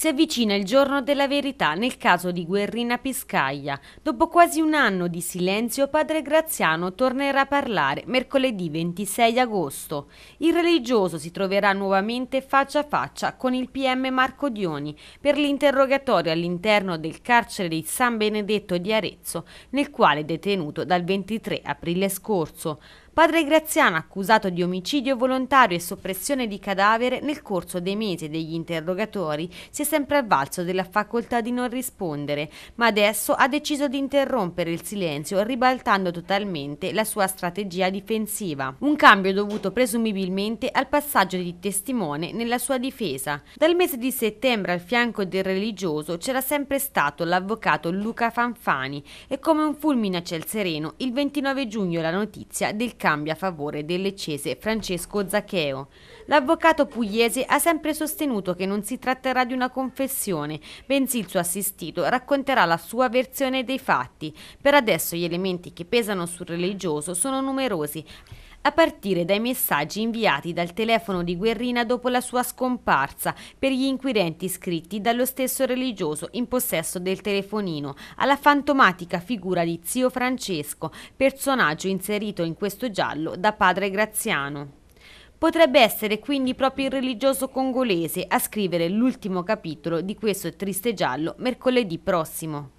Si avvicina il giorno della verità nel caso di Guerrina Piscaglia. Dopo quasi un anno di silenzio, padre Graziano tornerà a parlare mercoledì 26 agosto. Il religioso si troverà nuovamente faccia a faccia con il PM Marco Dioni per l'interrogatorio all'interno del carcere di San Benedetto di Arezzo, nel quale è detenuto dal 23 aprile scorso. Padre Graziano accusato di omicidio volontario e soppressione di cadavere nel corso dei mesi degli interrogatori si è sempre avvalso della facoltà di non rispondere, ma adesso ha deciso di interrompere il silenzio ribaltando totalmente la sua strategia difensiva. Un cambio dovuto presumibilmente al passaggio di testimone nella sua difesa. Dal mese di settembre al fianco del religioso c'era sempre stato l'avvocato Luca Fanfani e come un fulmine a ciel sereno il 29 giugno la notizia del cambia a favore dell'eccese Francesco Zaccheo. L'avvocato pugliese ha sempre sostenuto che non si tratterà di una confessione, bensì il suo assistito racconterà la sua versione dei fatti. Per adesso gli elementi che pesano sul religioso sono numerosi a partire dai messaggi inviati dal telefono di Guerrina dopo la sua scomparsa per gli inquirenti scritti dallo stesso religioso in possesso del telefonino, alla fantomatica figura di zio Francesco, personaggio inserito in questo giallo da padre Graziano. Potrebbe essere quindi proprio il religioso congolese a scrivere l'ultimo capitolo di questo triste giallo mercoledì prossimo.